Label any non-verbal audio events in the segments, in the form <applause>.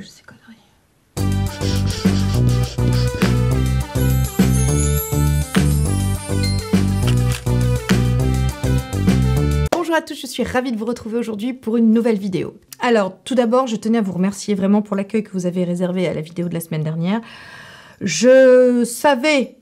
Je conneries. Bonjour à tous, je suis ravie de vous retrouver aujourd'hui pour une nouvelle vidéo. Alors, tout d'abord, je tenais à vous remercier vraiment pour l'accueil que vous avez réservé à la vidéo de la semaine dernière. Je savais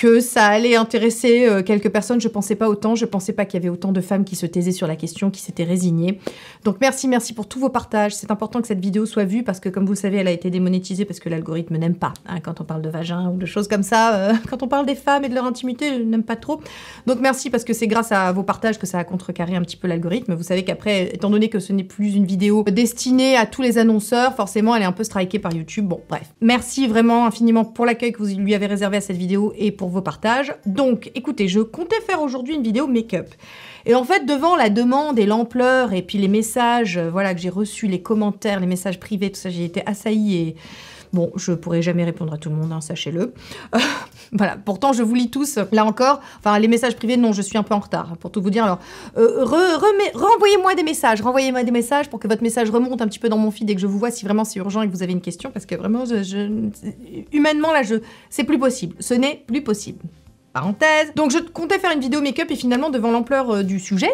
que ça allait intéresser euh, quelques personnes. Je pensais pas autant. Je pensais pas qu'il y avait autant de femmes qui se taisaient sur la question, qui s'étaient résignées. Donc merci, merci pour tous vos partages. C'est important que cette vidéo soit vue parce que, comme vous savez, elle a été démonétisée parce que l'algorithme n'aime pas hein, quand on parle de vagin ou de choses comme ça. Euh, <laughs> quand on parle des femmes et de leur intimité, elle n'aime pas trop. Donc merci parce que c'est grâce à vos partages que ça a contrecarré un petit peu l'algorithme. Vous savez qu'après, étant donné que ce n'est plus une vidéo destinée à tous les annonceurs, forcément, elle est un peu strikée par YouTube. Bon, bref. Merci vraiment infiniment pour l'accueil que vous lui avez réservé à cette vidéo et pour vos partages. Donc, écoutez, je comptais faire aujourd'hui une vidéo make-up. Et en fait, devant la demande et l'ampleur, et puis les messages, euh, voilà, que j'ai reçus, les commentaires, les messages privés, tout ça, j'ai été assaillie et Bon, je pourrai jamais répondre à tout le monde, hein, sachez-le. <laughs> voilà, pourtant je vous lis tous, là encore, enfin les messages privés, non, je suis un peu en retard, pour tout vous dire. Alors, euh, renvoyez-moi des messages, renvoyez-moi des messages pour que votre message remonte un petit peu dans mon feed et que je vous vois si vraiment c'est urgent et que vous avez une question, parce que vraiment, humainement, là, je, c'est plus possible, ce n'est plus possible. Parenthèse. Donc je comptais faire une vidéo make-up et finalement devant l'ampleur euh, du sujet,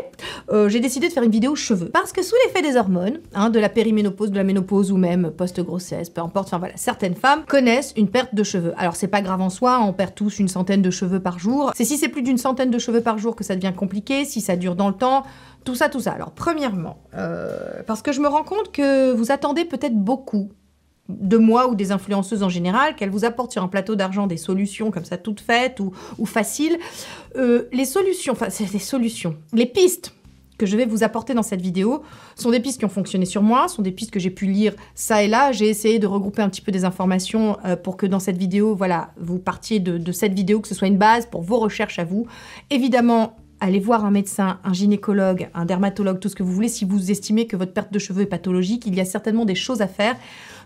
euh, j'ai décidé de faire une vidéo cheveux. Parce que sous l'effet des hormones, hein, de la périménopause, de la ménopause ou même post-grossesse, peu importe, enfin voilà, certaines femmes connaissent une perte de cheveux. Alors c'est pas grave en soi, on perd tous une centaine de cheveux par jour. C'est si c'est plus d'une centaine de cheveux par jour que ça devient compliqué, si ça dure dans le temps, tout ça, tout ça. Alors premièrement, euh, parce que je me rends compte que vous attendez peut-être beaucoup de moi ou des influenceuses en général, qu'elles vous apportent sur un plateau d'argent des solutions comme ça toutes faites ou, ou faciles. Euh, les solutions, enfin c'est les solutions, les pistes que je vais vous apporter dans cette vidéo sont des pistes qui ont fonctionné sur moi, sont des pistes que j'ai pu lire ça et là. J'ai essayé de regrouper un petit peu des informations euh, pour que dans cette vidéo, voilà, vous partiez de, de cette vidéo, que ce soit une base pour vos recherches à vous. Évidemment, allez voir un médecin, un gynécologue, un dermatologue, tout ce que vous voulez. Si vous estimez que votre perte de cheveux est pathologique, il y a certainement des choses à faire.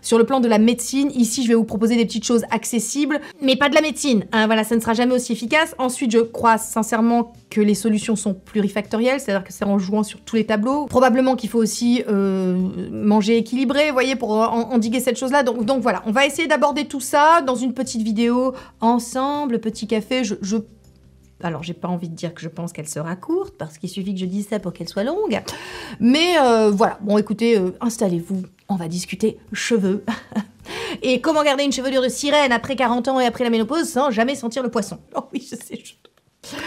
Sur le plan de la médecine, ici, je vais vous proposer des petites choses accessibles, mais pas de la médecine. Hein. voilà, ça ne sera jamais aussi efficace. Ensuite, je crois sincèrement que les solutions sont plurifactorielles, c'est-à-dire que c'est en jouant sur tous les tableaux. Probablement qu'il faut aussi euh, manger équilibré, vous voyez, pour endiguer cette chose-là. Donc, voilà, on va essayer d'aborder tout ça dans une petite vidéo ensemble, petit café. je alors j'ai pas envie de dire que je pense qu'elle sera courte, parce qu'il suffit que je dise ça pour qu'elle soit longue. Mais euh, voilà, bon écoutez, euh, installez-vous, on va discuter cheveux. <laughs> et comment garder une chevelure de sirène après 40 ans et après la ménopause sans jamais sentir le poisson <laughs> Oh oui, je sais, je... <laughs>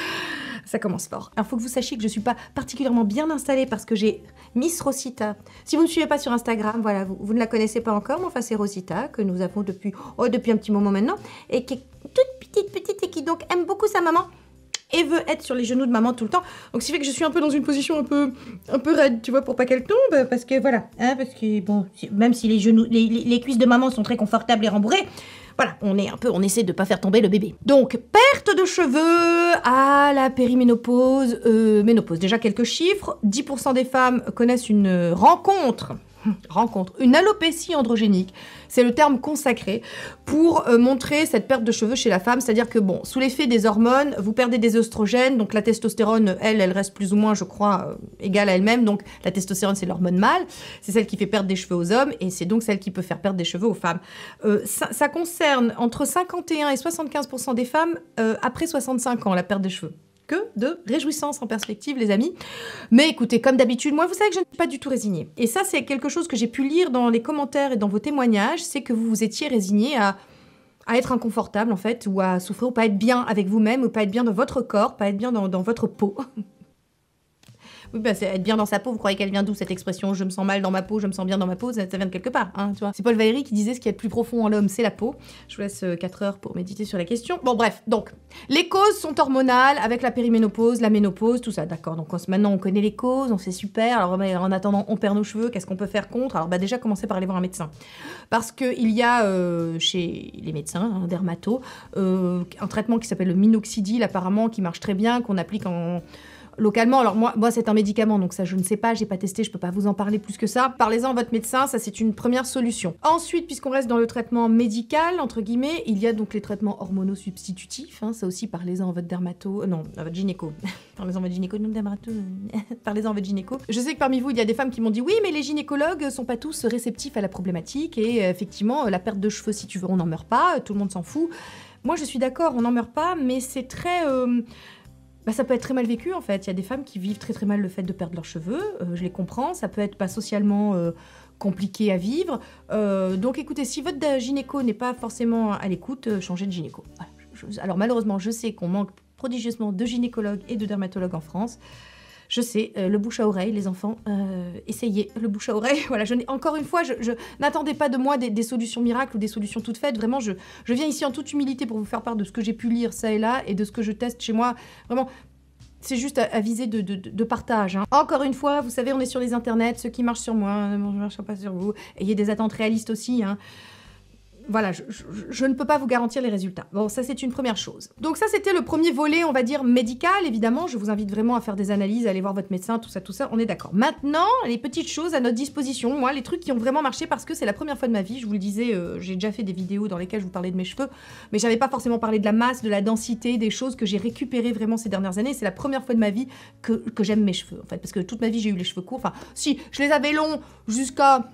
Ça commence fort. Alors faut que vous sachiez que je ne suis pas particulièrement bien installée parce que j'ai Miss Rosita. Si vous ne me suivez pas sur Instagram, voilà, vous, ne la connaissez pas encore, mais enfin c'est Rosita que nous avons depuis, oh, depuis un petit moment maintenant et qui est toute petite petite et qui donc aime beaucoup sa maman et veut être sur les genoux de maman tout le temps. Donc, ce qui fait que je suis un peu dans une position un peu, un peu raide, tu vois, pour pas qu'elle tombe. Parce que voilà, hein, parce que bon, même si les genoux, les, cuisses de maman sont très confortables et rembourrées, voilà, on est un peu, on essaie de pas faire tomber le bébé. Donc, perte de cheveux à la périménopause, euh, ménopause. Déjà quelques chiffres, 10% des femmes connaissent une euh, rencontre rencontre, une alopécie androgénique. C'est le terme consacré pour euh, montrer cette perte de cheveux chez la femme. C'est-à-dire que, bon, sous l'effet des hormones, vous perdez des oestrogènes, donc la testostérone, elle, elle reste plus ou moins, je crois, euh, égale à elle-même. Donc la testostérone, c'est l'hormone mâle, c'est celle qui fait perdre des cheveux aux hommes et c'est donc celle qui peut faire perdre des cheveux aux femmes. Euh, ça, ça, concerne entre 51 et 75 des femmes après 65 ans, la perte des cheveux que de réjouissance en perspective, les amis. Mais écoutez, comme d'habitude, moi, vous savez que je ne suis pas du tout résignée. Et ça, c'est quelque chose que j'ai pu lire dans les commentaires et dans vos témoignages, c'est que vous vous étiez résigné à, être inconfortable, en fait, ou à souffrir, ou pas être bien avec vous-même, ou pas être bien dans votre corps, pas être bien dans votre peau. <laughs> Oui, bah, être bien dans sa peau. Vous croyez qu'elle vient d'où cette expression Je me sens mal dans ma peau, je me sens bien dans ma peau, ça, vient de quelque part, hein, tu vois. C'est Paul Valéry qui disait ce qui est le plus profond en l'homme, c'est la peau. Je vous laisse 4 euh, heures pour méditer sur la question. Bon, bref, donc, les causes sont hormonales avec la périménopause, la ménopause, tout ça, d'accord. Donc maintenant, on connaît les causes, on sait super. Alors en attendant, on perd nos cheveux, qu'est-ce qu'on peut faire contre Alors bah, déjà, commencez par aller voir un médecin. Parce qu'il y a euh, chez les médecins, un hein, dermato, euh, un traitement qui s'appelle le minoxidil, apparemment, qui marche très bien, qu'on applique en localement. Alors moi, moi c'est un médicament, donc ça je ne sais pas, j'ai pas testé, je peux pas vous en parler plus que ça. Parlez-en à votre médecin, ça c'est une première solution. Ensuite, puisqu'on reste dans le traitement médical, entre guillemets, il y a donc les traitements hormonaux substitutifs, hein, ça aussi parlez-en à votre dermato, non, à votre gynéco. <laughs> parlez-en à votre gynéco, non, dermato, <laughs> parlez-en à votre gynéco. Je sais que parmi vous, il y a des femmes qui m'ont dit oui, mais les gynécologues sont pas tous réceptifs à la problématique et euh, effectivement, euh, la perte de cheveux, si tu veux, on n'en meurt pas, euh, tout le monde s'en fout. Moi, je suis d'accord, on n'en meurt pas, mais c'est très... Bah, ça peut être très mal vécu en fait. Il y a des femmes qui vivent très très mal le fait de perdre leurs cheveux, euh, je les comprends, ça peut être pas socialement euh, compliqué à vivre. Euh, donc écoutez, si votre gynéco n'est pas forcément à l'écoute, changez de gynéco. alors malheureusement, je sais qu'on manque prodigieusement de gynécologues et de dermatologues en France je sais, euh, le bouche à oreille, les enfants, euh, essayez le bouche à oreille. <laughs> voilà, je encore une fois, je, n'attendais pas de moi des, solutions miracles ou des solutions toutes faites. Vraiment, je, viens ici en toute humilité pour vous faire part de ce que j'ai pu lire ça et là et de ce que je teste chez moi. Vraiment, c'est juste à, viser de, partage. Hein. Encore une fois, vous savez, on est sur les internets, ce qui marche sur moi ne euh, marche pas sur vous. Ayez des attentes réalistes aussi. Hein voilà, je, ne peux pas vous garantir les résultats. Bon, ça c'est une première chose. Donc ça c'était le premier volet, on va dire, médical, évidemment. Je vous invite vraiment à faire des analyses, à aller voir votre médecin, tout ça, tout ça, on est d'accord. Maintenant, les petites choses à notre disposition, moi, les trucs qui ont vraiment marché parce que c'est la première fois de ma vie, je vous le disais, euh, j'ai déjà fait des vidéos dans lesquelles je vous parlais de mes cheveux, mais j'avais pas forcément parlé de la masse, de la densité, des choses que j'ai récupérées vraiment ces dernières années. C'est la première fois de ma vie que, que j'aime mes cheveux, en fait, parce que toute ma vie j'ai eu les cheveux courts. Enfin, si, je les avais longs jusqu'à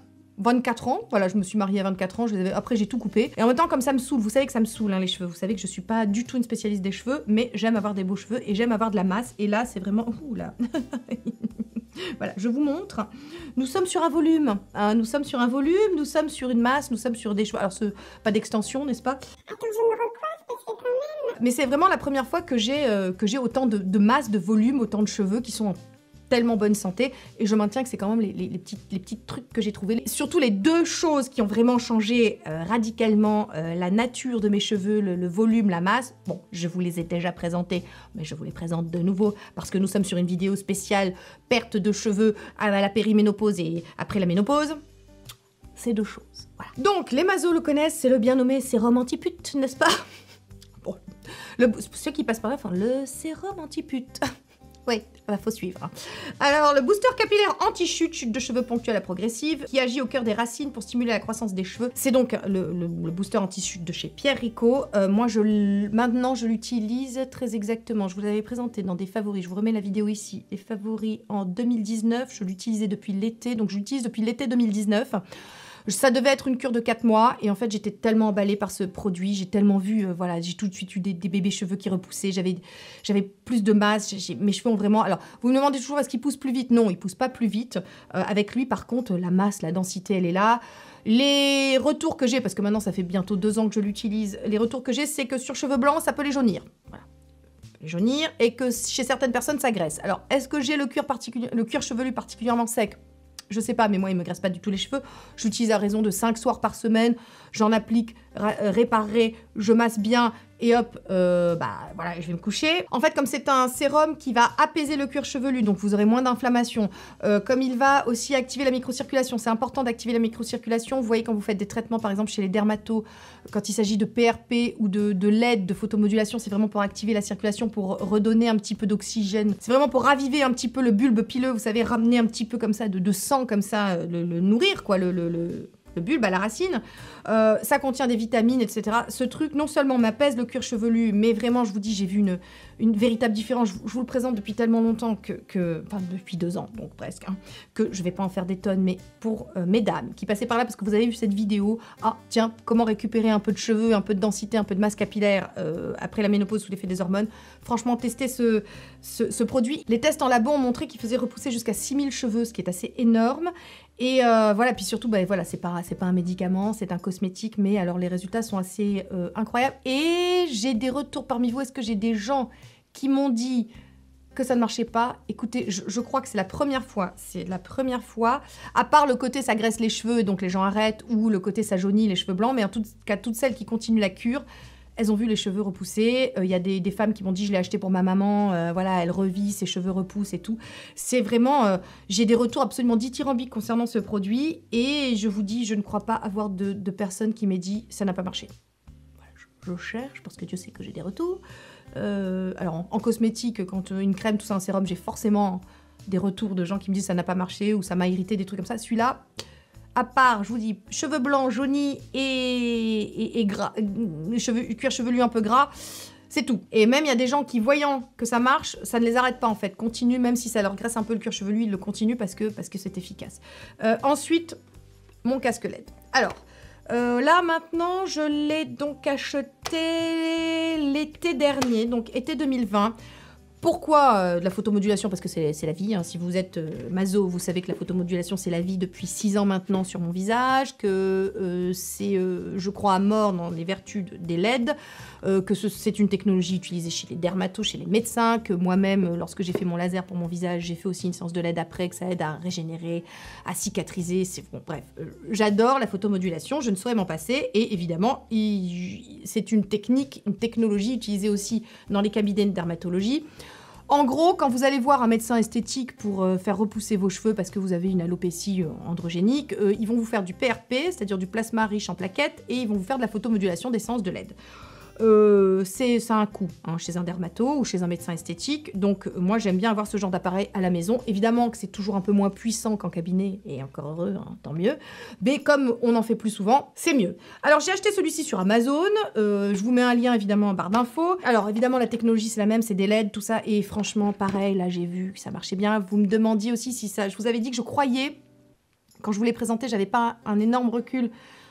24 ans. Voilà, je me suis mariée à 24 ans, après j'ai tout coupé. Et en même temps, comme ça me saoule, vous savez que ça me saoule hein, les cheveux, vous savez que je suis pas du tout une spécialiste des cheveux, mais j'aime avoir des beaux cheveux et j'aime avoir de la masse. Et là, c'est vraiment... Ouh là <laughs> Voilà, je vous montre. Nous sommes sur un volume. Hein. nous sommes sur un volume, nous sommes sur une masse, nous sommes sur des cheveux. Alors, ce, pas d'extension, n'est-ce pas ah, Mais c'est vraiment la première fois que j'ai euh, j'ai autant de, de masse, de volume, autant de cheveux qui sont tellement bonne santé. Et je maintiens que c'est quand même les, les, petits, les trucs que j'ai trouvés. Surtout les deux choses qui ont vraiment changé euh, radicalement euh, la nature de mes cheveux, le, volume, la masse. Bon, je vous les ai déjà présentées mais je vous les présente de nouveau parce que nous sommes sur une vidéo spéciale perte de cheveux à la périménopause et après la ménopause. Ces deux choses, voilà. Donc, les masos le connaissent, c'est le bien nommé sérum antipute, n'est-ce pas Bon, le, ceux qui passent par là, enfin, le sérum antipute. Oui, il bah, faut suivre. Hein. Alors, le booster capillaire anti-chute, chute de cheveux ponctuelle à progressive, qui agit au cœur des racines pour stimuler la croissance des cheveux. C'est donc le, booster anti-chute de chez Pierre Rico. Euh, moi, je maintenant, je l'utilise très exactement. Je vous l'avais présenté dans des favoris. Je vous remets la vidéo ici. Les favoris en 2019, je l'utilisais depuis l'été, donc je l'utilise depuis l'été 2019. Ça devait être une cure de 4 mois. Et en fait, j'étais tellement emballée par ce produit. J'ai tellement vu, euh, voilà, j'ai tout de suite eu des, bébés cheveux qui repoussaient. J'avais, plus de masse. mes cheveux ont vraiment. Alors, vous me demandez toujours est-ce qu'ils poussent plus vite Non, ils poussent pas plus vite. Euh, avec lui, par contre, la masse, la densité, elle est là. Les retours que j'ai, parce que maintenant ça fait bientôt deux ans que je l'utilise, les retours que j'ai, c'est que sur cheveux blancs, ça peut les jaunir. Voilà. Les jaunir et que chez certaines personnes, ça graisse. Alors, est-ce que j'ai le le cuir chevelu particulièrement sec je sais pas, mais moi, il me graisse pas du tout les cheveux. J'utilise à raison de 5 soirs par semaine. J'en applique euh, réparer, je masse bien et hop, euh, bah voilà, je vais me coucher. En fait, comme c'est un sérum qui va apaiser le cuir chevelu, donc vous aurez moins d'inflammation, euh, comme il va aussi activer la microcirculation, c'est important d'activer la microcirculation. Vous voyez quand vous faites des traitements, par exemple chez les dermatos, quand il s'agit de PRP ou de, LED, de photomodulation, c'est vraiment pour activer la circulation, pour redonner un petit peu d'oxygène. C'est vraiment pour raviver un petit peu le bulbe pileux, vous savez, ramener un petit peu comme ça de, sang, comme ça, le, nourrir, quoi, le, le le bulbe bah, à la racine. Euh, ça contient des vitamines, etc. Ce truc non seulement m'apaise le cuir chevelu, mais vraiment, je vous dis, j'ai vu une, une véritable différence. Je, vous le présente depuis tellement longtemps que, enfin depuis deux ans, donc presque, hein, que je vais pas en faire des tonnes, mais pour euh, mes mesdames qui passaient par là, parce que vous avez vu cette vidéo, ah tiens, comment récupérer un peu de cheveux, un peu de densité, un peu de masse capillaire euh, après la ménopause sous l'effet des hormones. Franchement, testez ce, ce, ce, produit. Les tests en labo ont montré qu'il faisait repousser jusqu'à 6000 cheveux, ce qui est assez énorme. Et euh, voilà, puis surtout, bah, voilà, c'est pas, pas un médicament, c'est un cosmétique, mais alors les résultats sont assez euh, incroyables. Et j'ai des retours parmi vous. Est-ce que j'ai des gens qui m'ont dit que ça ne marchait pas Écoutez, je, je crois que c'est la première fois. C'est la première fois. À part le côté ça graisse les cheveux, donc les gens arrêtent, ou le côté ça jaunit les cheveux blancs, mais en tout cas, toutes celles qui continuent la cure, elles ont vu les cheveux repousser. Euh, Il y a des, femmes qui m'ont dit je l'ai acheté pour ma maman, euh, voilà, elle revit, ses cheveux repoussent et tout. C'est vraiment, euh, j'ai des retours absolument dithyrambiques concernant ce produit et je vous dis, je ne crois pas avoir de, personne qui m'ait dit ça n'a pas marché. je, cherche parce que Dieu sait que j'ai des retours. alors en, cosmétique, quand une crème, tout ça, un sérum, j'ai forcément des retours de gens qui me disent ça n'a pas marché ou ça m'a irrité, des trucs comme ça. Celui-là, à part, je vous dis, cheveux blancs, jaunis et, et, euh, cheveux, cuir chevelu un peu gras, c'est tout. Et même, il y a des gens qui, voyant que ça marche, ça ne les arrête pas en fait. Continue, même si ça leur graisse un peu le cuir chevelu, ils le continuent parce que c'est parce que efficace. Euh, ensuite, mon casque LED. Alors, euh, là maintenant, je l'ai donc acheté l'été dernier, donc été 2020. Pourquoi euh, la photomodulation Parce que c'est la vie. Hein. Si vous êtes euh, maso, vous savez que la photomodulation, c'est la vie depuis 6 ans maintenant sur mon visage, que euh, c'est, euh, je crois, à mort dans les vertus des LED, que c'est une technologie utilisée chez les dermatos, chez les médecins, que moi-même, lorsque j'ai fait mon laser pour mon visage, j'ai fait aussi une séance de LED après, que ça aide à régénérer, à cicatriser. C'est bon, bref. j'adore la photomodulation, je ne saurais m'en passer. Et évidemment, c'est une technique, une technologie utilisée aussi dans les cabinets de dermatologie. En gros, quand vous allez voir un médecin esthétique pour euh, faire repousser vos cheveux parce que vous avez une alopécie euh, androgénique, euh, ils vont vous faire du PRP, c'est-à-dire du plasma riche en plaquettes, et ils vont vous faire de la photomodulation d'essence de LED. Euh, c'est ça un coût hein, chez un dermatologue ou chez un médecin esthétique. Donc euh, moi j'aime bien avoir ce genre d'appareil à la maison. Évidemment que c'est toujours un peu moins puissant qu'en cabinet et encore heureux, hein, tant mieux. Mais comme on en fait plus souvent, c'est mieux. Alors j'ai acheté celui-ci sur Amazon. Euh, je vous mets un lien évidemment en barre d'infos. Alors évidemment la technologie c'est la même, c'est des LED, tout ça. Et franchement pareil, là j'ai vu que ça marchait bien. Vous me demandiez aussi si ça... Je vous avais dit que je croyais, quand je vous l'ai présenté, j'avais pas un énorme recul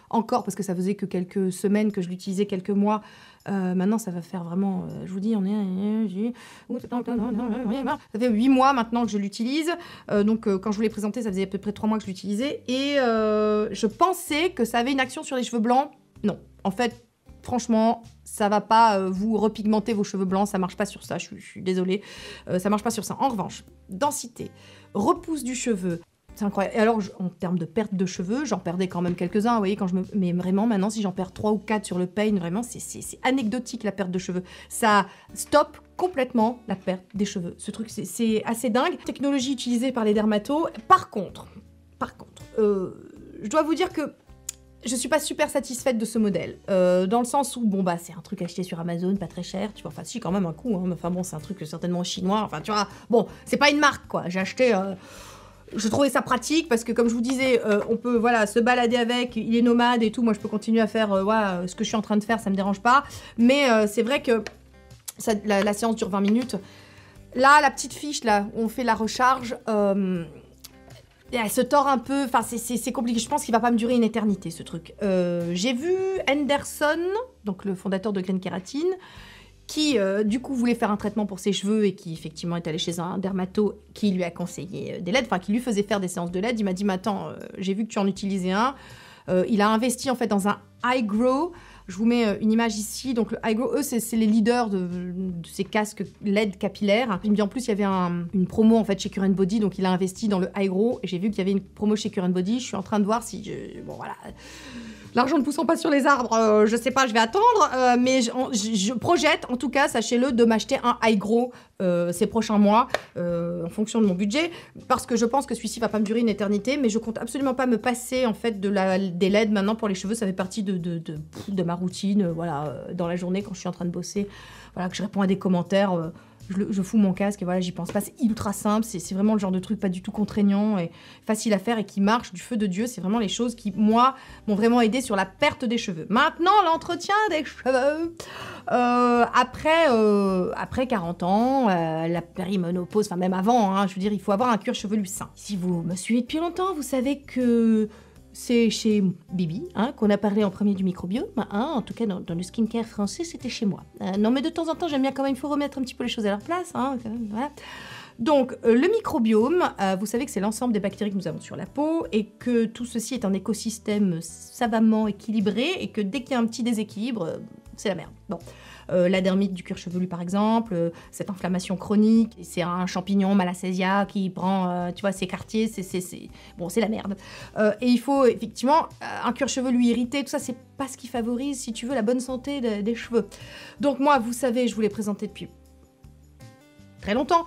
encore parce que ça faisait que quelques semaines que je l'utilisais, quelques mois. Euh, maintenant, ça va faire vraiment, euh, je vous dis, on est. Ça fait huit mois maintenant que je l'utilise. Euh, donc, quand je vous l'ai présenté, ça faisait à peu près trois mois que je l'utilisais. Et je pensais que ça avait une action sur les cheveux blancs. Non. En fait, franchement, ça va pas vous repigmenter vos cheveux blancs. Ça marche pas sur ça. Je, suis désolée. ça marche pas sur ça. En revanche, densité, repousse du cheveu, incroyable. Et alors, en termes de perte de cheveux, j'en perdais quand même quelques-uns, vous voyez, quand je me... mais vraiment, maintenant, si j'en perds 3 ou 4 sur le pain, vraiment, c'est anecdotique la perte de cheveux. Ça stoppe complètement la perte des cheveux. Ce truc, c'est assez dingue. Technologie utilisée par les dermatos. Par contre, par contre, euh, je dois vous dire que je suis pas super satisfaite de ce modèle, euh, dans le sens où, bon bah c'est un truc acheté sur Amazon, pas très cher, tu vois, enfin si quand même un coup, mais hein. enfin bon c'est un truc certainement chinois, enfin tu vois, bon c'est pas une marque quoi, j'ai acheté... Euh, je trouvais ça pratique parce que, comme je vous disais, euh, on peut voilà, se balader avec, il est nomade et tout. Moi, je peux continuer à faire euh, euh, ce que je suis en train de faire, ça me dérange pas. Mais c'est vrai que la, séance dure 20 minutes. Là, la petite fiche, là, on fait la recharge, elle se tord un peu. Enfin, c'est compliqué. Je pense qu'il va pas me durer une éternité, ce truc. J'ai vu Henderson, donc le fondateur de Green Keratine, qui euh, du coup voulait faire un traitement pour ses cheveux et qui effectivement est allé chez un dermato qui lui a conseillé euh, des LED, enfin qui lui faisait faire des séances de LED. Il m'a dit, mais attends, euh, j'ai vu que tu en utilisais un. il a investi en fait dans un iGrow. Je vous mets une image ici. Donc, le iGrow, eux, c'est les leaders de, ces casques LED capillaires. en plus, il y avait une promo en fait chez Current Body. Donc, il a investi dans le iGrow. Et j'ai vu qu'il y avait une promo chez Current Body. Je suis en train de voir si. Je, bon, voilà l'argent ne poussant pas sur les arbres, euh, je sais pas, je vais attendre, euh, mais je, projette, en tout cas, sachez-le, de m'acheter un high grow euh, ces prochains mois, en fonction de mon budget, parce que je pense que celui-ci va pas me durer une éternité, mais je compte absolument pas me passer, en fait, de la, des LED maintenant pour les cheveux, ça fait partie de, de, de ma routine, voilà, dans la journée, quand je suis en train de bosser, voilà, que je réponds à des commentaires je, fous mon casque et voilà, j'y pense pas. C'est ultra simple, c'est vraiment le genre de truc pas du tout contraignant et facile à faire et qui marche du feu de Dieu. C'est vraiment les choses qui, moi, m'ont vraiment aidé sur la perte des cheveux. Maintenant, l'entretien des cheveux. Euh, après, euh, après 40 ans, euh, la périmonopause, enfin même avant, hein, je veux dire, il faut avoir un cuir chevelu sain. Si vous me suivez depuis longtemps, vous savez que c'est chez Bibi hein, qu'on a parlé en premier du microbiome. Hein, en tout cas, dans, le skincare français, c'était chez moi. Euh, non, mais de temps en temps, j'aime bien quand même. Il faut remettre un petit peu les choses à leur place. Hein, Donc, euh, le microbiome, euh, vous savez que c'est l'ensemble des bactéries que nous avons sur la peau et que tout ceci est un écosystème savamment équilibré et que dès qu'il y a un petit déséquilibre, c'est la merde. Bon. Euh, la dermite du cuir chevelu par exemple, euh, cette inflammation chronique, c'est un champignon malassezia qui prend, euh, tu vois, ses quartiers, c'est bon, c'est la merde. et il faut effectivement un cuir chevelu irrité, tout ça, c'est pas ce qui favorise, si tu veux, la bonne santé des cheveux. Donc moi, vous savez, je vous l'ai présenté depuis très longtemps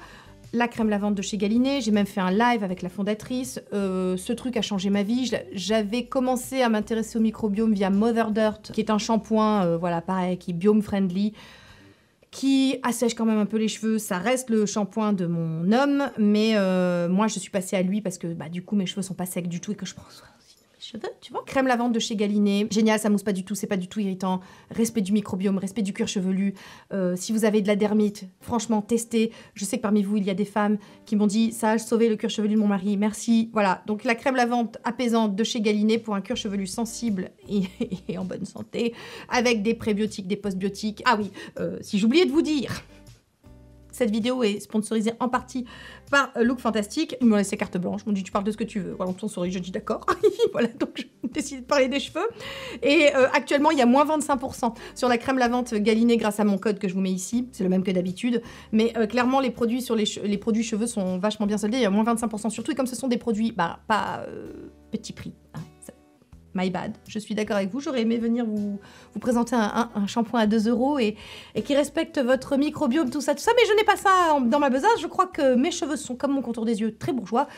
la crème lavande de chez Galinée, j'ai même fait un live avec la fondatrice. Euh, ce truc a changé ma vie. J'avais commencé à m'intéresser au microbiome via Mother Dirt, qui est un shampoing, euh, voilà, pareil, qui est biome friendly, qui assèche quand même un peu les cheveux. Ça reste le shampoing de mon homme, mais euh, moi je suis passée à lui parce que bah, du coup mes cheveux sont pas secs du tout et que je prends soin tu vois. Crème lavande de chez Galinée, génial, ça mousse pas du tout, c'est pas du tout irritant. Respect du microbiome, respect du cuir chevelu. Euh, si vous avez de la dermite, franchement, testez. Je sais que parmi vous, il y a des femmes qui m'ont dit ça a sauvé le cuir chevelu de mon mari, merci. Voilà, donc la crème Lavante apaisante de chez Galinée pour un cuir chevelu sensible <laughs> et, en bonne santé, avec des prébiotiques, des postbiotiques. Ah oui, euh, si j'oubliais de vous dire cette vidéo est sponsorisée en partie par euh, Look Fantastique. Ils m'ont laissé carte blanche. Ils m'ont dit, tu parles de ce que tu veux. Voilà, on souris, je dis d'accord. <laughs> voilà, donc je <laughs> décide de parler des cheveux. Et euh, actuellement, il y a moins 25% sur la crème lavante galinée grâce à mon code que je vous mets ici. C'est le même que d'habitude. Mais euh, clairement, les produits, sur les, produits cheveux sont vachement bien soldés. Il y a moins 25% surtout. Et comme ce sont des produits, bah, pas petits petit prix My bad. Je suis d'accord avec vous. J'aurais aimé venir vous, vous présenter un, un, shampoing à 2 euros et, qui respecte votre microbiome, tout ça, tout ça. Mais je n'ai pas ça dans ma besace. Je crois que mes cheveux sont comme mon contour des yeux, très bourgeois.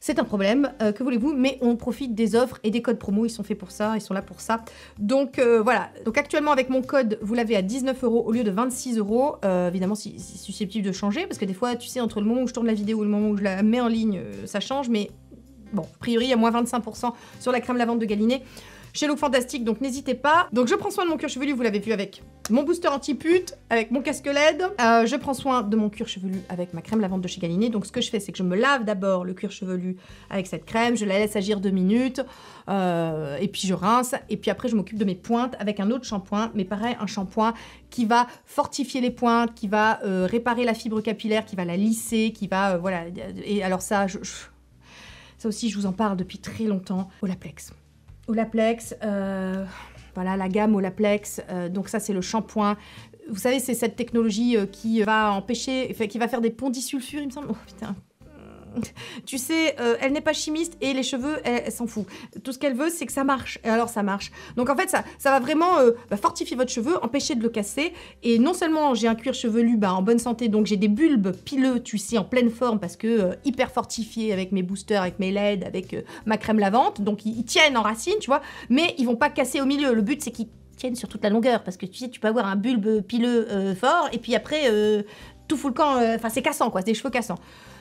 C'est un problème, euh, que voulez-vous, mais on profite des offres et des codes promo, ils sont faits pour ça, ils sont là pour ça. Donc euh, voilà, donc actuellement avec mon code, vous l'avez à 19 euros au lieu de 26 euros. Euh, évidemment, c'est susceptible de changer, parce que des fois, tu sais, entre le moment où je tourne la vidéo et le moment où je la mets en ligne, ça change, mais Bon, a priori, il y a moins 25% sur la crème lavante de Galinée chez Look Fantastique, donc n'hésitez pas. Donc je prends soin de mon cuir chevelu, vous l'avez vu avec mon booster anti-pute, avec mon casque LED. Euh, je prends soin de mon cuir chevelu avec ma crème lavante de chez Galinée. Donc ce que je fais, c'est que je me lave d'abord le cuir chevelu avec cette crème, je la laisse agir deux minutes, euh, et puis je rince, et puis après je m'occupe de mes pointes avec un autre shampoing, mais pareil, un shampoing qui va fortifier les pointes, qui va euh, réparer la fibre capillaire, qui va la lisser, qui va... voilà, et alors ça, je ça aussi, je vous en parle depuis très longtemps. Olaplex. Olaplex, euh, voilà la gamme Olaplex. Euh, donc ça, c'est le shampoing. Vous savez, c'est cette technologie euh, qui va empêcher, qui va faire des ponts disulfures, il me semble. Oh putain, tu sais, euh, elle n'est pas chimiste et les cheveux, elle, s'en fout. Tout ce qu'elle veut, c'est que ça marche. Et alors, ça marche. Donc, en fait, ça, va vraiment euh, bah, fortifier votre cheveu, empêcher de le casser. Et non seulement j'ai un cuir chevelu bah, en bonne santé, donc j'ai des bulbes pileux, tu sais, en pleine forme parce que euh, hyper fortifiés avec mes boosters, avec mes LED, avec ma crème lavante. Donc, ils, tiennent en racine, tu vois, mais ils vont pas casser au milieu. Le but, c'est qu'ils tiennent sur toute la longueur parce que tu sais, tu peux avoir un bulbe pileux fort et puis après tout fout le camp, enfin c'est cassant quoi, c'est des cheveux cassants.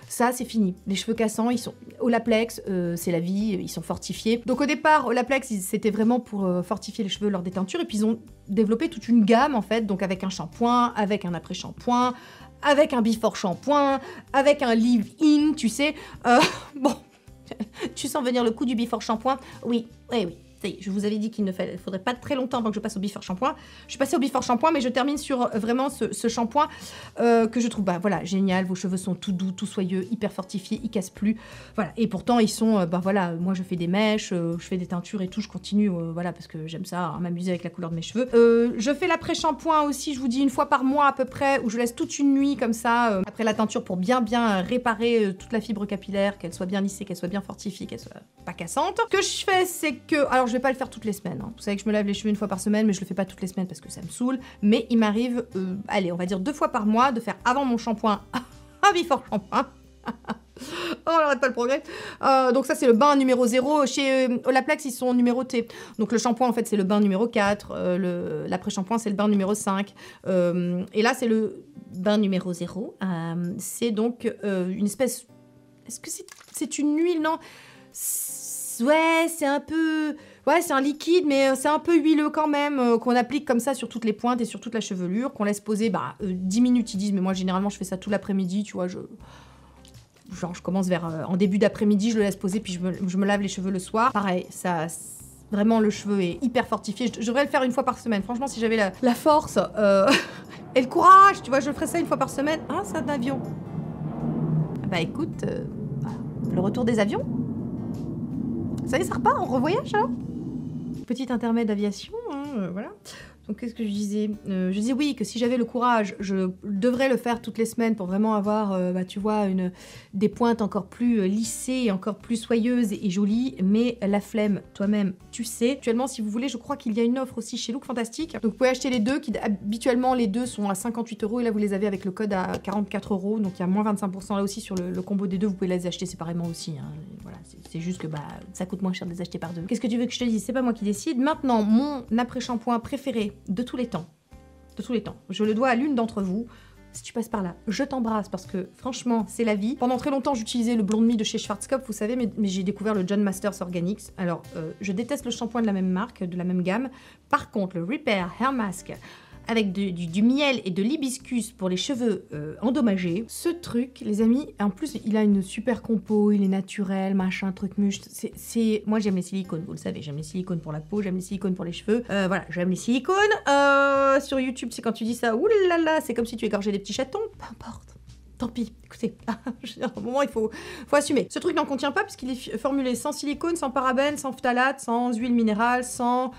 Ça, c'est fini. Les cheveux cassants, ils sont Olaplex, euh, c'est la vie, ils sont fortifiés. Donc au départ, Olaplex, c'était vraiment pour euh, fortifier les cheveux lors des teintures, et puis ils ont développé toute une gamme en fait, donc avec un shampoing, avec un après-shampoing, avec un before shampoing, avec un leave-in, tu sais. Euh, <laughs> bon, <laughs> tu sens venir le coup du before shampoing Oui, oui, oui. Je vous avais dit qu'il ne faudrait pas très longtemps avant que je passe au before shampoing. Je suis passée au before shampoing, mais je termine sur euh, vraiment ce, shampoing euh, que je trouve bah, voilà, génial. Vos cheveux sont tout doux, tout soyeux, hyper fortifiés, ils cassent plus. Voilà. Et pourtant, ils sont, euh, bah voilà, moi je fais des mèches, je fais des teintures et tout, je continue, voilà, parce que j'aime ça, m'amuser avec la couleur de mes cheveux. je fais l'après-shampoing aussi, je vous dis, une fois par mois à peu près, où je laisse toute une nuit comme ça, après la teinture, pour bien, bien réparer toute la fibre capillaire, qu'elle soit bien lissée, qu'elle soit bien fortifiée, qu'elle soit cassante. Ce que je fais, c'est que... Alors, je vais pas le faire toutes les semaines. Hein. Vous savez que je me lave les cheveux une fois par semaine, mais je le fais pas toutes les semaines parce que ça me saoule. Mais il m'arrive, euh, allez, on va dire deux fois par mois, de faire avant mon shampoing un <laughs> fort shampoing. <laughs> Oh, on pas le progrès. Euh, donc ça, c'est le bain numéro 0. Chez Olaplex euh, ils sont numérotés. Donc le shampoing, en fait, c'est le bain numéro 4. L'après-shampoing, c'est le bain numéro 5. et là, c'est le bain numéro 0. c'est donc une espèce... Est-ce que c'est une huile Non ouais, c'est un peu... Ouais, c'est un liquide, mais euh, c'est un peu huileux quand même, euh, qu'on applique comme ça sur toutes les pointes et sur toute la chevelure, qu'on laisse poser, bah, 10 euh, minutes, ils disent, mais moi, généralement, je fais ça tout l'après-midi, tu vois, je... Genre, je commence vers... en début d'après-midi, je le laisse poser, puis je me, lave les cheveux le soir. Pareil, ça... Vraiment, le cheveu est hyper fortifié. Je, devrais le faire une fois par semaine. Franchement, si j'avais la, force <laughs> et le courage, tu vois, je ferais ça une fois par semaine. Hein ça, d'avion. Bah écoute, le retour des avions ça y est, ça repart, on revoyage alors hein. Petit intermède d'aviation, hein, euh, voilà. Donc qu'est-ce que je disais euh, Je disais oui, que si j'avais le courage, je devrais le faire toutes les semaines pour vraiment avoir, euh, bah, tu vois, des pointes encore plus euh, lissées, encore plus soyeuses et jolies, mais la flemme, toi-même, tu sais. Actuellement, si vous voulez, je crois qu'il y a une offre aussi chez Look Fantastique. Donc vous pouvez acheter les deux, qui habituellement les deux sont à 58 euros, et là vous les avez avec le code à 44 euros, donc il y a moins 25% là aussi sur le, combo des deux, vous pouvez les acheter séparément aussi. Hein. Voilà, c'est juste que bah, ça coûte moins cher de les acheter par deux. Qu'est-ce que tu veux que je te dise C'est pas moi qui décide. Maintenant, mon après-shampoing préféré de tous les temps. De tous les temps. Je le dois à l'une d'entre vous. Si tu passes par là, je t'embrasse parce que franchement, c'est la vie. Pendant très longtemps, j'utilisais le de mie de chez Schwarzkopf, vous savez, mais, j'ai découvert le John Masters Organics. Alors, euh, je déteste le shampoing de la même marque, de la même gamme. Par contre, le Repair Hair Mask, avec du, miel et de l'hibiscus pour les cheveux euh, endommagés. Ce truc, les amis, en plus il a une super compo, il est naturel, machin, truc muche. C'est, moi j'aime les silicones, vous le savez, j'aime les silicones pour la peau, j'aime les silicones pour les cheveux. Euh, voilà, j'aime les silicones. Euh, sur YouTube, c'est quand tu dis ça, oulala, c'est comme si tu égorgeais des petits chatons. Peu importe tant pis, écoutez, <laughs> à un moment il faut, faut assumer. Ce truc n'en contient pas puisqu'il est formulé sans silicone, sans parabène, sans phtalate, sans huile minérale, sans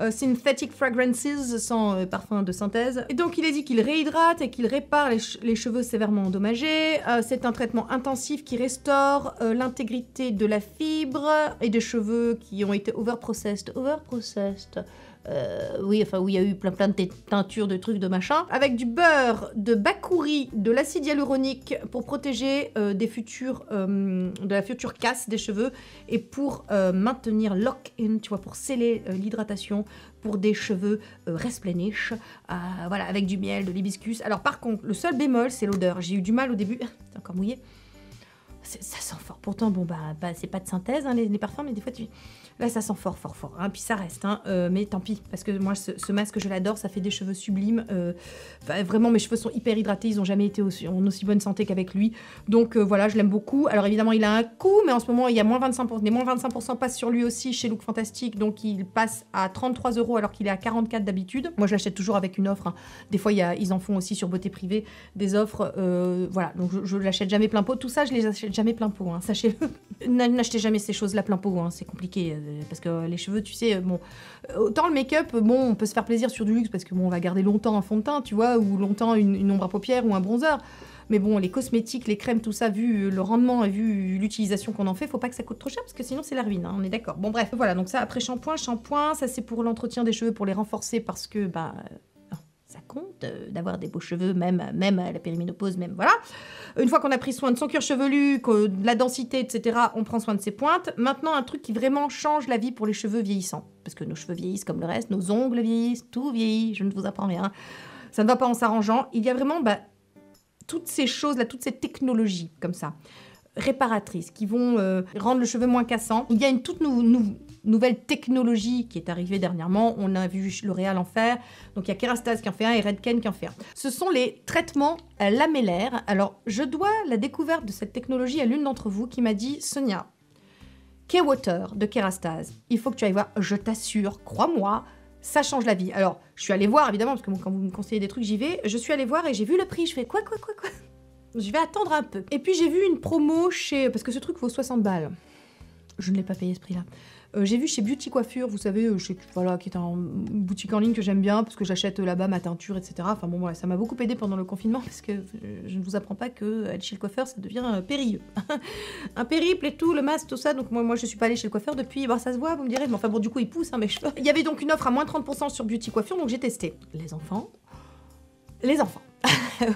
euh, Synthetic Fragrances, sans euh, parfum de synthèse. Et donc il est dit qu'il réhydrate et qu'il répare les, cheveux sévèrement endommagés. Euh, c'est un traitement intensif qui restaure l'intégrité de la fibre et des cheveux qui ont été overprocessed. Overprocessed. Euh, oui, enfin, où il y a eu plein plein de teintures, de trucs, de machin. Avec du beurre, de bakouri, de l'acide hyaluronique pour protéger euh, des futurs, euh, de la future casse des cheveux et pour maintenir lock-in, tu vois, pour sceller l'hydratation pour des cheveux resplenish. voilà, avec du miel, de l'hibiscus. Alors, par contre, le seul bémol, c'est l'odeur. J'ai eu du mal au début. C'est <laughs> encore mouillé. Ça sent fort. Pourtant, bon, bah, bah, c'est pas de synthèse, hein, les, les parfums, mais des fois, tu Là, ça sent fort, fort, fort. Hein, puis ça reste, hein, euh, mais tant pis. Parce que moi, ce, masque, je l'adore. Ça fait des cheveux sublimes. Euh, vraiment, mes cheveux sont hyper hydratés. Ils n'ont jamais été aussi, en aussi bonne santé qu'avec lui. Donc euh, voilà, je l'aime beaucoup. Alors évidemment, il a un coût, mais en ce moment, il y a moins 25%. Les moins 25% passent sur lui aussi chez Look Fantastic. Donc il passe à 33 euros alors qu'il est à 44 d'habitude. Moi, je l'achète toujours avec une offre. Hein. Des fois, ils en font aussi sur Beauté Privée des offres. voilà, donc je, je l'achète jamais plein pot. Tout ça, je les achète jamais plein pot. Hein. Sachez-le. <laughs> N'achetez jamais ces choses-là plein pot. Hein. C'est compliqué euh, parce que les cheveux, tu sais, bon, autant le make-up, bon, on peut se faire plaisir sur du luxe parce que bon, on va garder longtemps un fond de teint, tu vois, ou longtemps une, ombre à paupières ou un bronzer. Mais bon, les cosmétiques, les crèmes, tout ça, vu le rendement et vu l'utilisation qu'on en fait, faut pas que ça coûte trop cher parce que sinon c'est la ruine, hein, on est d'accord. Bon bref, voilà, donc ça après shampoing, shampoing, ça c'est pour l'entretien des cheveux, pour les renforcer parce que bah d'avoir des beaux cheveux, même, même à la périménopause, même voilà. Une fois qu'on a pris soin de son cuir chevelu, de la densité, etc., on prend soin de ses pointes. Maintenant, un truc qui vraiment change la vie pour les cheveux vieillissants, parce que nos cheveux vieillissent comme le reste, nos ongles vieillissent, tout vieillit, je ne vous apprends rien. Ça ne va pas en s'arrangeant. Il y a vraiment bah, toutes ces choses-là, toutes ces technologies comme ça réparatrices qui vont euh, rendre le cheveu moins cassant. Il y a une toute nouvelle nouvelle technologie qui est arrivée dernièrement. On a vu L'Oréal en faire, donc il y a Kerastase qui en fait un et Redken qui en fait un. Ce sont les traitements euh, lamellaires. Alors, je dois la découverte de cette technologie à l'une d'entre vous qui m'a dit Sonia, K-Water de Kerastase, il faut que tu ailles voir, je t'assure, crois-moi, ça change la vie. Alors, je suis allée voir évidemment, parce que quand vous me conseillez des trucs, j'y vais. Je suis allée voir et j'ai vu le prix, je fais quoi, quoi, quoi, quoi je vais attendre un peu. Et puis j'ai vu une promo chez... Parce que ce truc vaut 60 balles. Je ne l'ai pas payé ce prix-là. Euh, j'ai vu chez Beauty Coiffure, vous savez, euh, chez, voilà, qui est un, boutique en ligne que j'aime bien parce que j'achète euh, là-bas ma teinture, etc. Enfin bon, voilà, ça m'a beaucoup aidé pendant le confinement parce que je ne vous apprends pas que aller chez le coiffeur, ça devient périlleux. <laughs> un périple et tout, le masque, tout ça. Donc moi, moi je suis pas allée chez le coiffeur depuis, bon, bah, ça se voit, vous me direz. Mais enfin bon, du coup, il pousse hein, mes cheveux. Il y avait donc une offre à moins 30% sur Beauty Coiffure, donc j'ai testé. Les enfants. Les enfants. <laughs> ouais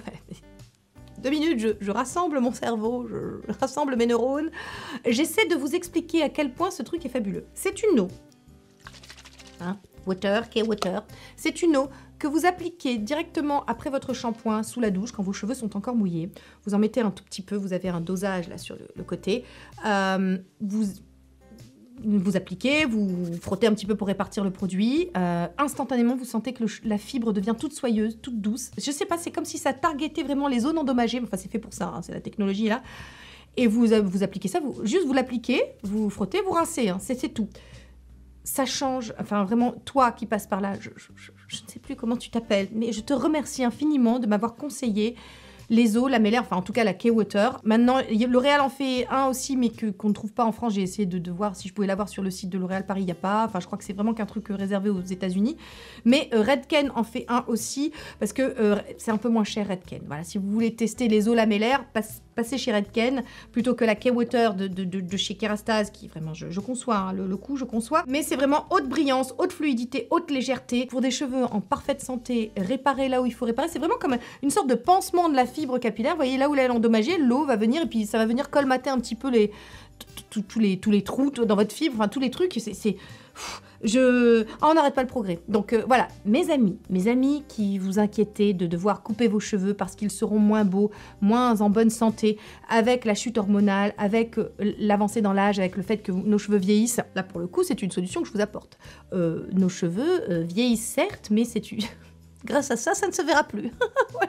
deux minutes, je, rassemble mon cerveau, je, rassemble mes neurones. J'essaie de vous expliquer à quel point ce truc est fabuleux. C'est une eau. Hein water, que water. C'est une eau que vous appliquez directement après votre shampoing sous la douche quand vos cheveux sont encore mouillés. Vous en mettez un tout petit peu, vous avez un dosage là sur le, côté. Euh, vous vous appliquez, vous frottez un petit peu pour répartir le produit. Euh, instantanément, vous sentez que la fibre devient toute soyeuse, toute douce. Je sais pas, c'est comme si ça targetait vraiment les zones endommagées. Enfin, c'est fait pour ça, hein, c'est la technologie là. Et vous, euh, vous appliquez ça, vous, juste vous l'appliquez, vous frottez, vous rincez, hein, c'est tout. Ça change, enfin vraiment, toi qui passes par là, je ne sais plus comment tu t'appelles, mais je te remercie infiniment de m'avoir conseillé les eaux, la enfin en tout cas la K-Water. Maintenant, L'Oréal en fait un aussi, mais que, qu'on ne trouve pas en France. J'ai essayé de, voir si je pouvais l'avoir sur le site de L'Oréal Paris, il n'y a pas. Enfin, je crois que c'est vraiment qu'un truc euh, réservé aux États-Unis. Mais euh, Redken en fait un aussi, parce que euh, c'est un peu moins cher Redken. Voilà, si vous voulez tester les eaux lamellaires, passe, chez Redken plutôt que la K-Water de, chez Kerastase, qui vraiment, je, conçois hein, le, coup, je conçois. Mais c'est vraiment haute brillance, haute fluidité, haute légèreté. Pour des cheveux en parfaite santé, réparer là où il faut réparer, c'est vraiment comme une sorte de pansement de la fibre capillaire. Vous voyez, là où elle est endommagée, l'eau va venir et puis ça va venir colmater un petit peu les, tous les, tous les trous dans votre fibre, enfin tous les trucs. C'est je... Ah, on n'arrête pas le progrès. Donc euh, voilà, mes amis, mes amis qui vous inquiétez de devoir couper vos cheveux parce qu'ils seront moins beaux, moins en bonne santé, avec la chute hormonale, avec euh, l'avancée dans l'âge, avec le fait que nos cheveux vieillissent, là pour le coup c'est une solution que je vous apporte. Euh, nos cheveux vieillissent certes, mais c'est <laughs> grâce à ça, ça ne se verra plus.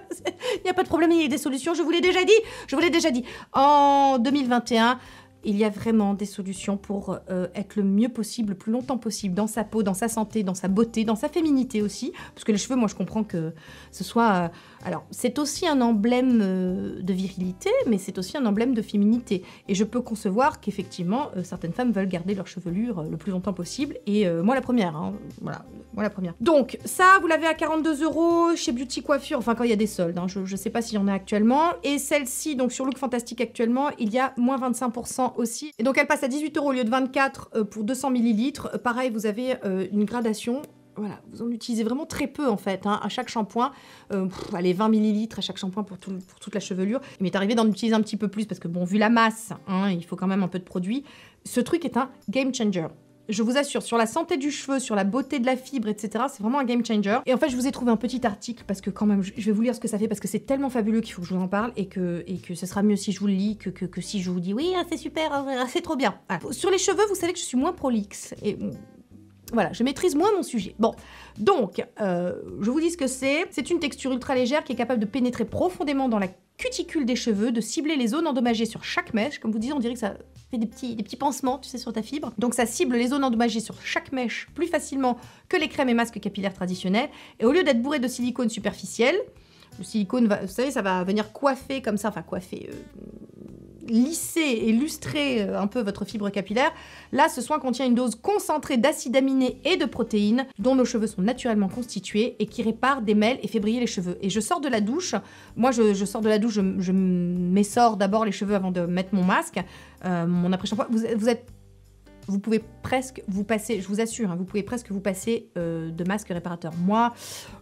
<laughs> il n'y a pas de problème, il y a des solutions, je vous l'ai déjà dit, je vous l'ai déjà dit. En 2021, il y a vraiment des solutions pour euh, être le mieux possible, le plus longtemps possible, dans sa peau, dans sa santé, dans sa beauté, dans sa féminité aussi. Parce que les cheveux, moi, je comprends que ce soit. Euh, alors, c'est aussi un emblème euh, de virilité, mais c'est aussi un emblème de féminité. Et je peux concevoir qu'effectivement, certaines femmes veulent garder leur chevelure le plus longtemps possible. Et moi, la première. Hein. voilà, moi, la première. Donc, ça, vous l'avez à 42 euros chez Beauty Coiffure. Enfin, quand il y a des soldes. Hein. je ne sais pas s'il y en a actuellement. Et celle-ci, donc sur Look Fantastique actuellement, il y a moins 25% aussi. Et donc elle passe à 18 euros au lieu de 24 euh, pour 200 millilitres. Euh, pareil, vous avez euh, une gradation voilà, vous en utilisez vraiment très peu en fait, hein, à chaque shampoing. allez, 20 millilitres à chaque shampoing pour, toute la chevelure. Il m'est arrivé d'en utiliser un petit peu plus parce que bon, vu la masse, hein, il faut quand même un peu de produit. Ce truc est un game changer. Je vous assure, sur la santé du cheveu, sur la beauté de la fibre, etc., c'est vraiment un game changer. Et en fait, je vous ai trouvé un petit article parce que quand même, je vais vous lire ce que ça fait parce que c'est tellement fabuleux qu'il faut que je vous en parle et que, et que ce sera mieux si je vous le lis que, si je vous dis oui, ah, c'est super, ah, ah, c'est trop bien. Sur les cheveux, vous savez que je suis moins prolixe et voilà, je maîtrise moins mon sujet. Bon, donc, euh, je vous dis ce que c'est. C'est une texture ultra légère qui est capable de pénétrer profondément dans la cuticule des cheveux, de cibler les zones endommagées sur chaque mèche. Comme vous disiez, on dirait que ça, des petits, petits pansements, tu sais, sur ta fibre. Donc ça cible les zones endommagées sur chaque mèche plus facilement que les crèmes et masques capillaires traditionnels. Et au lieu d'être bourré de silicone superficiel, le silicone, va, vous savez, ça va venir coiffer comme ça, enfin coiffer, euh, lisser et lustrer euh, un peu votre fibre capillaire, là ce soin contient une dose concentrée d'acides aminés et de protéines dont nos cheveux sont naturellement constitués et qui réparent, démêlent et fait briller les cheveux. Et je sors de la douche, moi je, sors de la douche, je, je m'essors d'abord les cheveux avant de mettre mon masque, euh, mon après-shampoing. vous êtes vous pouvez presque vous passer, je vous assure, hein, vous pouvez presque vous passer euh, de masque réparateur. Moi,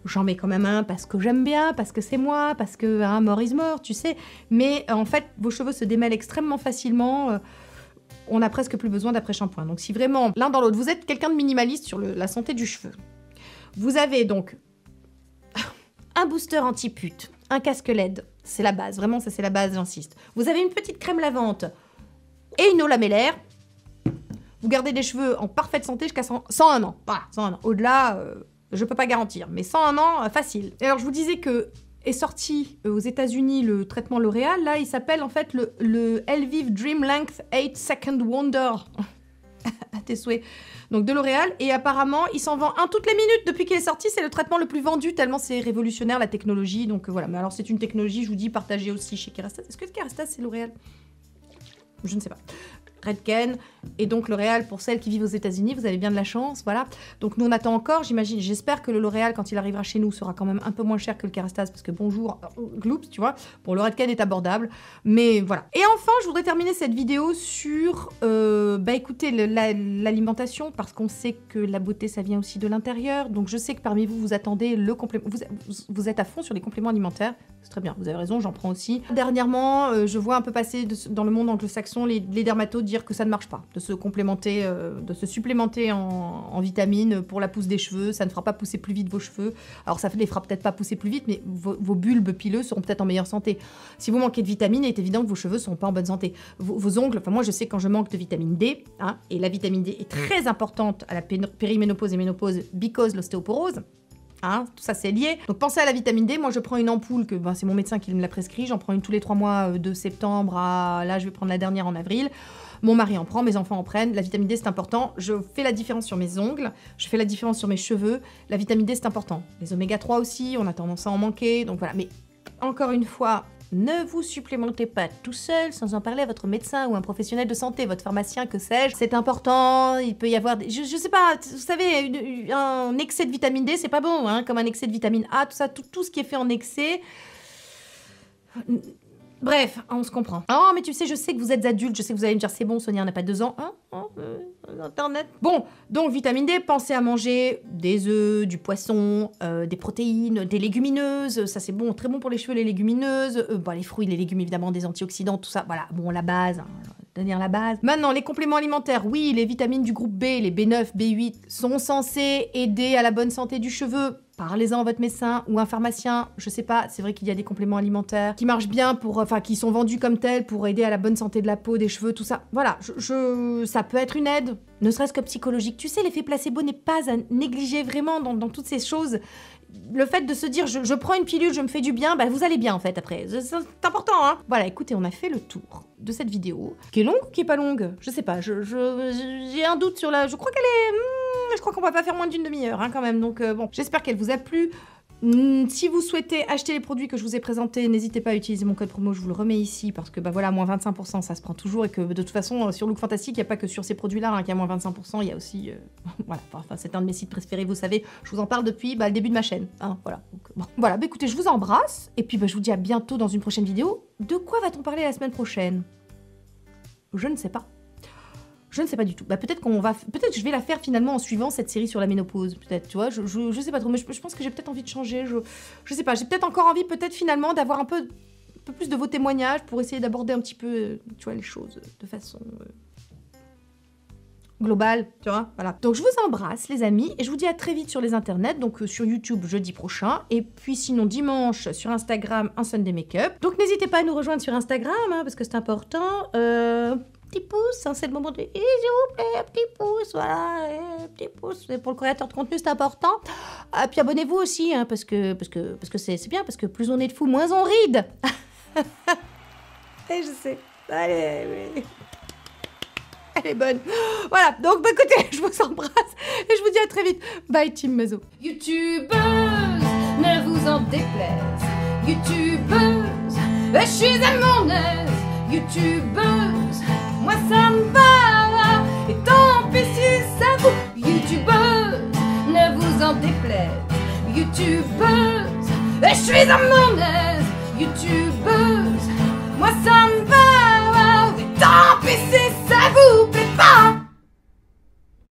j'en mets quand même un parce que j'aime bien, parce que c'est moi, parce que hein, mort is mort, tu sais. Mais euh, en fait, vos cheveux se démêlent extrêmement facilement. Euh, on n'a presque plus besoin d'après-shampoing. Donc si vraiment, l'un dans l'autre, vous êtes quelqu'un de minimaliste sur la santé du cheveu, vous avez donc <laughs> un booster anti-pute, un casque LED, c'est la base, vraiment ça c'est la base, j'insiste. Vous avez une petite crème lavante et une eau lamellaire, vous gardez des cheveux en parfaite santé jusqu'à 101 ans. Voilà, 101 ans. Au-delà, euh, je peux pas garantir, mais 101 ans, euh, facile. Et alors je vous disais que est sorti euh, aux États-Unis le traitement L'Oréal, là il s'appelle en fait le, le Elvive Dream Length 8 Second Wonder. <laughs> à tes souhaits. Donc de L'Oréal, et apparemment il s'en vend un toutes les minutes depuis qu'il est sorti, c'est le traitement le plus vendu tellement c'est révolutionnaire la technologie, donc voilà. Mais alors c'est une technologie, je vous dis, partagée aussi chez Kerastase. Est-ce que Kerastase c'est L'Oréal Je ne sais pas. Redken et donc L'Oréal pour celles qui vivent aux États-Unis. Vous avez bien de la chance, voilà. Donc nous on attend encore, j'imagine, j'espère que le L'Oréal quand il arrivera chez nous sera quand même un peu moins cher que le Kerastase parce que bonjour, euh, gloops, tu vois. Bon, le Redken est abordable, mais voilà. Et enfin, je voudrais terminer cette vidéo sur, euh, bah écoutez, l'alimentation parce qu'on sait que la beauté ça vient aussi de l'intérieur. Donc je sais que parmi vous vous attendez le complément, vous, êtes à fond sur les compléments alimentaires, c'est très bien, vous avez raison, j'en prends aussi. Dernièrement, euh, je vois un peu passer dans le monde anglo-saxon les, les dermatos que ça ne marche pas, de se complémenter, euh, de se supplémenter en, en, vitamines pour la pousse des cheveux. Ça ne fera pas pousser plus vite vos cheveux. Alors ça ne les fera peut-être pas pousser plus vite, mais vos, bulbes pileux seront peut-être en meilleure santé. Si vous manquez de vitamines, il est évident que vos cheveux ne seront pas en bonne santé. Vos, ongles, enfin moi je sais quand je manque de vitamine D, hein, et la vitamine D est très importante à la périménopause et ménopause, because l'ostéoporose. Hein, tout ça c'est lié. Donc pensez à la vitamine D. Moi je prends une ampoule que ben, c'est mon médecin qui me l'a prescrit. J'en prends une tous les trois mois euh, de septembre à là je vais prendre la dernière en avril. Mon mari en prend, mes enfants en prennent. La vitamine D, c'est important. Je fais la différence sur mes ongles, je fais la différence sur mes cheveux. La vitamine D, c'est important. Les oméga 3 aussi, on a tendance à en manquer. Donc voilà. Mais encore une fois, ne vous supplémentez pas tout seul sans en parler à votre médecin ou un professionnel de santé, votre pharmacien, que sais-je. C'est important, il peut y avoir... Je, sais pas, vous savez, un excès de vitamine D, c'est pas bon, hein, comme un excès de vitamine A, tout ça, tout ce qui est fait en excès Bref, on se comprend. Oh, mais tu sais, je sais que vous êtes adulte, je sais que vous allez me dire c'est bon, Sonia n'a pas deux ans. Hein, hein euh, Internet. Bon, donc vitamine D, pensez à manger des œufs, du poisson, euh, des protéines, des légumineuses. Ça, c'est bon, très bon pour les cheveux, les légumineuses. Euh, bah, les fruits, les légumes, évidemment, des antioxydants, tout ça. Voilà, bon, la base. Hein la base. Maintenant, les compléments alimentaires, oui, les vitamines du groupe B, les B9, B8, sont censés aider à la bonne santé du cheveu. Parlez-en à votre médecin ou un pharmacien, je sais pas, c'est vrai qu'il y a des compléments alimentaires qui marchent bien pour, euh, enfin, qui sont vendus comme tels pour aider à la bonne santé de la peau, des cheveux, tout ça. Voilà, je, ça peut être une aide, ne serait-ce que psychologique. Tu sais, l'effet placebo n'est pas à négliger vraiment dans toutes ces choses le fait de se dire je, prends une pilule, je me fais du bien, bah vous allez bien en fait après. C'est important hein Voilà, écoutez, on a fait le tour de cette vidéo, qui est longue ou qui est pas longue Je sais pas, je, j'ai un doute sur la... Je crois qu'elle est... Hmm, je crois qu'on va pas faire moins d'une demi-heure hein, quand même, donc euh, bon, j'espère qu'elle vous a plu. Mm, si vous souhaitez acheter les produits que je vous ai présentés, n'hésitez pas à utiliser mon code promo, je vous le remets ici parce que bah voilà, moins 25%, ça se prend toujours et que de toute façon, euh, sur Look Fantastic, il n'y a pas que sur ces produits-là qui hein, qu'il y a moins 25%, il y a aussi... Euh, <laughs> voilà, enfin, c'est un de mes sites préférés, vous savez, je vous en parle depuis bah, le début de ma chaîne. Hein, voilà, voilà bah, écoutez, je vous embrasse et puis bah, je vous dis à bientôt dans une prochaine vidéo. De quoi va-t-on parler la semaine prochaine Je ne sais pas. Je ne sais pas du tout. Bah, peut-être qu'on va, peut-être que je vais la faire finalement en suivant cette série sur la ménopause, peut-être. Tu vois, je, je, sais pas trop, mais je, pense que j'ai peut-être envie de changer. Je, je sais pas. J'ai peut-être encore envie, peut-être finalement, d'avoir un peu, peu plus de vos témoignages pour essayer d'aborder un petit peu, euh, tu vois, les choses euh, de façon euh, globale, tu vois. Voilà. Donc je vous embrasse, les amis, et je vous dis à très vite sur les internets, donc sur YouTube jeudi prochain, et puis sinon dimanche sur Instagram un Sunday Makeup. Donc n'hésitez pas à nous rejoindre sur Instagram, hein, parce que c'est important. Euh petit pouce, hein, c'est le moment de s'il vous plaît, petit pouce, voilà, petit pouce. pour le créateur de contenu, c'est important. Et ah, puis abonnez-vous aussi, hein, parce que parce que parce que c'est bien, parce que plus on est de fous, moins on ride. <laughs> et je sais. Allez, oui. Elle est bonne. Voilà, donc bah, écoutez, <laughs> je vous embrasse et je vous dis à très vite. Bye, Team Mazo. YouTubeuse, ne vous en déplaise. YouTubeuse, je suis amoureuse. YouTubeuse moi ça me va. Et tant pis si ça vous youtubeuse, ne vous en déplaise. Youtubeuse, et je suis à mon Youtubeuse, moi ça me va. Et tant pis si ça vous plaît pas.